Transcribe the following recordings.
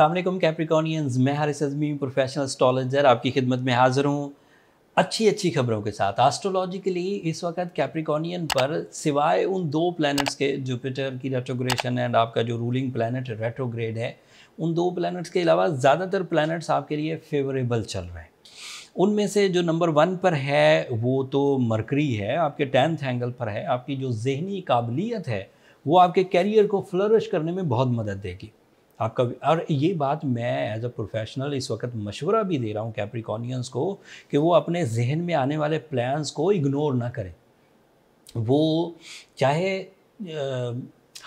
Aslam Capricornians मैं Haris Azmi professional astrologer आपकी खिदमत में हाज़िर हूँ अच्छी अच्छी खबरों के साथ आस्ट्रोलॉजिकली इस वक्त कैप्रिकॉनियन पर सिवाय उन दो प्लैनेट्स के जुपिटर की रेट्रोग्रेशन एंड आपका जो रूलिंग प्लैनेट रेट्रोग्रेड है उन दो प्लानट्स के अलावा ज़्यादातर प्लानट्स आपके लिए फेवरेबल चल रहे हैं उनमें से जो नंबर वन पर है वो तो मरकरी है आपके टेंथ एंगल पर है आपकी जो जहनी काबिलियत है वो आपके कैरियर को फ्लरिश करने में बहुत मदद देगी आपका और ये बात मैं एज अ प्रोफेशनल इस वक्त मशवरा भी दे रहा हूँ कैप्रिकॉनियंस को कि वो अपने जहन में आने वाले प्लान्स को इग्नोर ना करें वो चाहे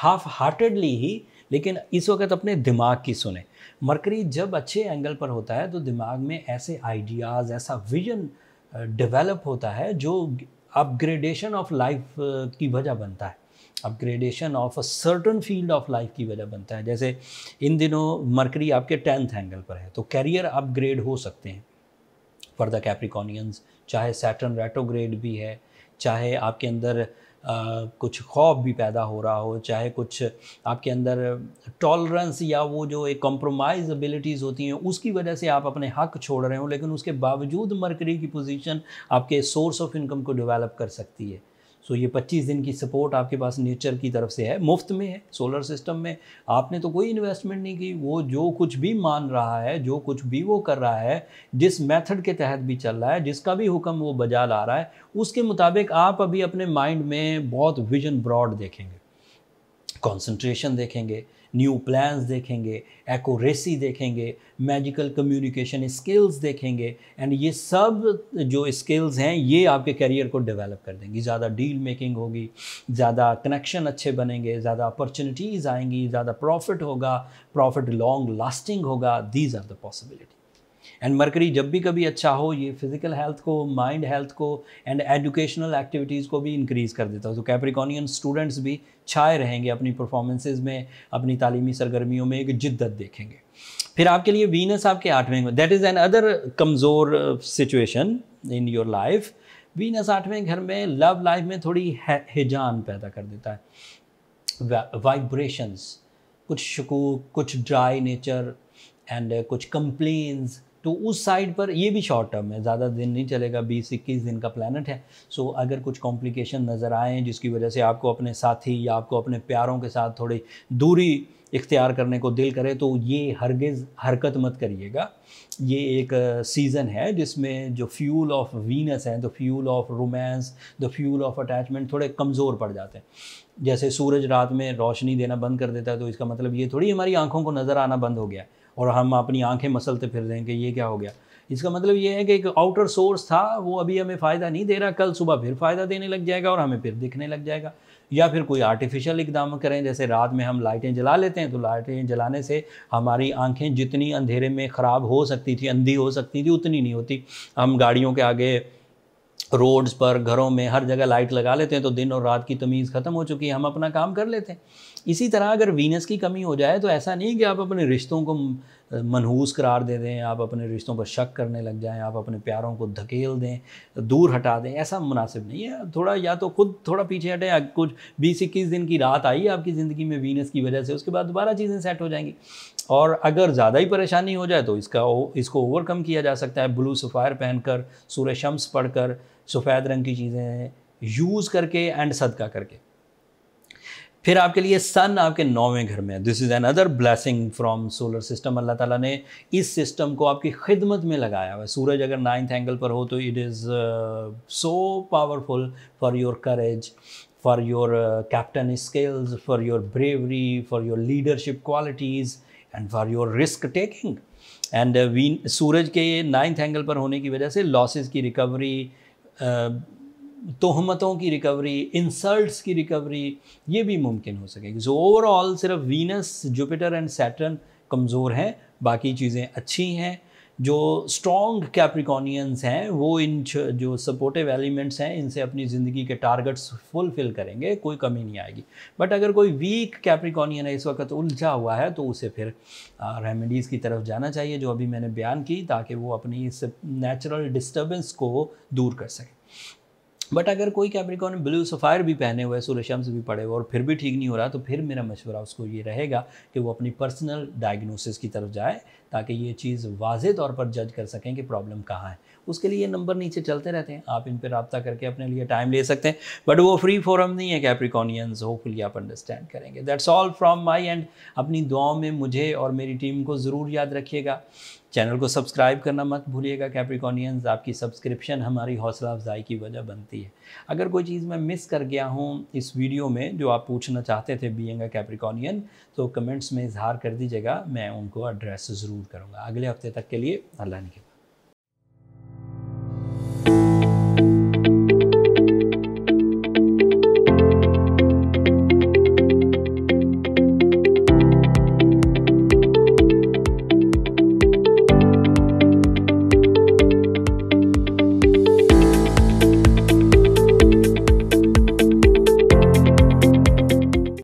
हाफ हार्टेडली ही लेकिन इस वक्त अपने दिमाग की सुने मरकरी जब अच्छे एंगल पर होता है तो दिमाग में ऐसे आइडियाज़ ऐसा विजन डेवलप होता है जो अपग्रेडेशन ऑफ लाइफ की वजह बनता है upgradation of a certain field of life की वजह बनता है जैसे इन दिनों मरकरी आपके टेंथ एंगल पर है तो कैरियर अपग्रेड हो सकते हैं फॉर द कैप्रिकॉनियंस चाहे सैटर्न रेटोग्रेड भी है चाहे आपके अंदर Uh, कुछ खौफ भी पैदा हो रहा हो चाहे कुछ आपके अंदर टॉलरेंस या वो जो एक कॉम्प्रोमाइज एबिलिटीज़ होती हैं उसकी वजह से आप अपने हक छोड़ रहे हो लेकिन उसके बावजूद मरकरी की पोजीशन आपके सोर्स ऑफ इनकम को डेवलप कर सकती है सो ये 25 दिन की सपोर्ट आपके पास नेचर की तरफ से है मुफ्त में है सोलर सिस्टम में आपने तो कोई इन्वेस्टमेंट नहीं की वो जो कुछ भी मान रहा है जो कुछ भी वो कर रहा है जिस मेथड के तहत भी चल रहा है जिसका भी हुक्म वो बजा ला रहा है उसके मुताबिक आप अभी अपने माइंड में बहुत विजन ब्रॉड देखेंगे कॉन्सेंट्रेशन देखेंगे न्यू प्लान्स देखेंगे एकोरेसी देखेंगे मैजिकल कम्युनिकेशन स्किल्स देखेंगे एंड ये सब जो स्किल्स हैं ये आपके करियर को डेवलप कर देंगी ज़्यादा डील मेकिंग होगी ज़्यादा कनेक्शन अच्छे बनेंगे ज़्यादा अपॉर्चुनिटीज़ आएंगी ज़्यादा प्रॉफिट होगा प्रॉफिट लॉन्ग लास्टिंग होगा these are the possibility and Mercury जब भी कभी अच्छा हो ये फिजिकल हेल्थ को माइंड हेल्थ को एंड एजुकेशनल एक्टिविटीज़ को भी इंक्रीज़ कर देता है तो कैप्रिकॉनियन स्टूडेंट्स भी छाए रहेंगे अपनी परफॉर्मेंसेज में अपनी तालीमी सरगर्मियों में एक जिद्दत देखेंगे फिर आपके लिए वीनस आपके आठवें घर दैट इज़ एन अदर कमज़ोर situation in your life Venus आठवें घर में लव लाइफ में थोड़ी हिजान पैदा कर देता है वाइब्रेशंस कुछ शकूक कुछ ड्राई नेचर एंड कुछ कंप्लेन्स तो उस साइड पर ये भी शॉर्ट टर्म है ज़्यादा दिन नहीं चलेगा बीस इक्कीस दिन का प्लानट है सो अगर कुछ कॉम्प्लिकेशन नज़र आए जिसकी वजह से आपको अपने साथी या आपको अपने प्यारों के साथ थोड़ी दूरी इख्तियार करने को दिल करे तो ये हरगिज़ हरकत मत करिएगा ये एक सीज़न है जिसमें जो फ्यूल ऑफ वीनस है the fuel of romance the fuel of attachment थोड़े कमज़ोर पड़ जाते हैं जैसे सूरज रात में रोशनी देना बंद कर देता है तो इसका मतलब ये थोड़ी हमारी आंखों को नज़र आना बंद हो गया है और हम अपनी आंखें मसलते फिर रहे हैं कि ये क्या हो गया इसका मतलब ये है कि एक आउटर सोर्स था वो अभी हमें फ़ायदा नहीं दे रहा कल सुबह फिर फ़ायदा देने लग जाएगा और हमें फिर दिखने लग जाएगा या फिर कोई आर्टिफिशियल इकदाम करें जैसे रात में हम लाइटें जला लेते हैं तो लाइटें जलाने से हमारी आंखें जितनी अंधेरे में ख़राब हो सकती थी अंधी हो सकती थी उतनी नहीं होती हम गाड़ियों के आगे रोड्स पर घरों में हर जगह लाइट लगा लेते हैं तो दिन और रात की तमीज़ ख़त्म हो चुकी है हम अपना काम कर लेते हैं इसी तरह अगर वीनस की कमी हो जाए तो ऐसा नहीं कि आप अपने रिश्तों को मनहूस करार दे दें आप अपने रिश्तों पर शक करने लग जाएं आप अपने प्यारों को धकेल दें दूर हटा दें ऐसा मुनासिब नहीं है थोड़ा या तो खुद थोड़ा पीछे हटें कुछ बीस इक्कीस दिन की रात आई आपकी ज़िंदगी में वीनस की वजह से उसके बाद दोबारा चीज़ें सेट हो जाएंगी और अगर ज़्यादा ही परेशानी हो जाए तो इसका इसको ओवरकम किया जा सकता है ब्लू सफ़ायर पहनकर सूर्य शम्स पढ़कर सफ़ेद रंग की चीज़ें यूज़ करके एंड सदका करके फिर आपके लिए सन आपके नौवें घर में है this is another blessing from solar system अल्लाह ताला ने इस सिस्टम को आपकी खिदमत में लगाया हुआ है सूरज अगर नाइन्थ एंगल पर हो तो it is so powerful for your courage for your captain skills for your bravery for your leadership qualities and for your risk taking and when सूरज के नाइन्थ एंगल पर होने की वजह से लॉसेस की रिकवरी uh, तोहमतों की रिकवरी इंसल्ट्स की रिकवरी ये भी मुमकिन हो सकेगी सो ओवरऑल सिर्फ वीनस जुपिटर एंड सैटर्न कमज़ोर हैं बाकी चीज़ें अच्छी हैं जो स्ट्रॉन्ग कैप्रिकॉनियंस हैं वो इन जो सपोर्टिव एलिमेंट्स हैं इनसे अपनी ज़िंदगी के टारगेट्स फुलफिल करेंगे कोई कमी नहीं आएगी बट अगर कोई वीक कैप्रिकॉनियन है इस वक्त उलझा हुआ है तो उसे फिर रेमेडीज़ की तरफ जाना चाहिए जो अभी मैंने बयान की ताकि वो अपनी इस नेचुरल डिस्टर्बेंस को दूर कर सकें बट अगर कोई कैप्रिकॉन ब्लू सफ़ायर भी पहने हुए सूर्य शम्स भी पड़े हुए और फिर भी ठीक नहीं हो रहा तो फिर मेरा मशवरा उसको ये रहेगा कि वो अपनी पर्सनल डायग्नोसिस की तरफ जाए ताकि ये चीज़ वाजे तौर पर जज कर सकें कि प्रॉब्लम कहाँ है उसके लिए नंबर नीचे चलते रहते हैं आप इन पर रबता करके अपने लिए टाइम ले सकते हैं बट वो फ्री फोरम नहीं है कैप्रिकॉनियंस होपफुली आप अंडरस्टैंड करेंगे that's all from my end अपनी दुआओं में मुझे और मेरी टीम को ज़रूर याद रखिएगा चैनल को सब्सक्राइब करना मत भूलिएगा कैप्रिकॉनियंस आपकी सब्सक्रिप्शन हमारी हौसला अफजाई की वजह बनती है अगर कोई चीज़ मैं मिस कर गया हूँ इस वीडियो में जो आप पूछना चाहते थे बीएंगा कैप्रिकॉनियन तो कमेंट्स में इजहार कर दीजिएगा मैं उनको एड्रेस ज़रूर करूँगा अगले हफ्ते तक के लिए अल्लाह ने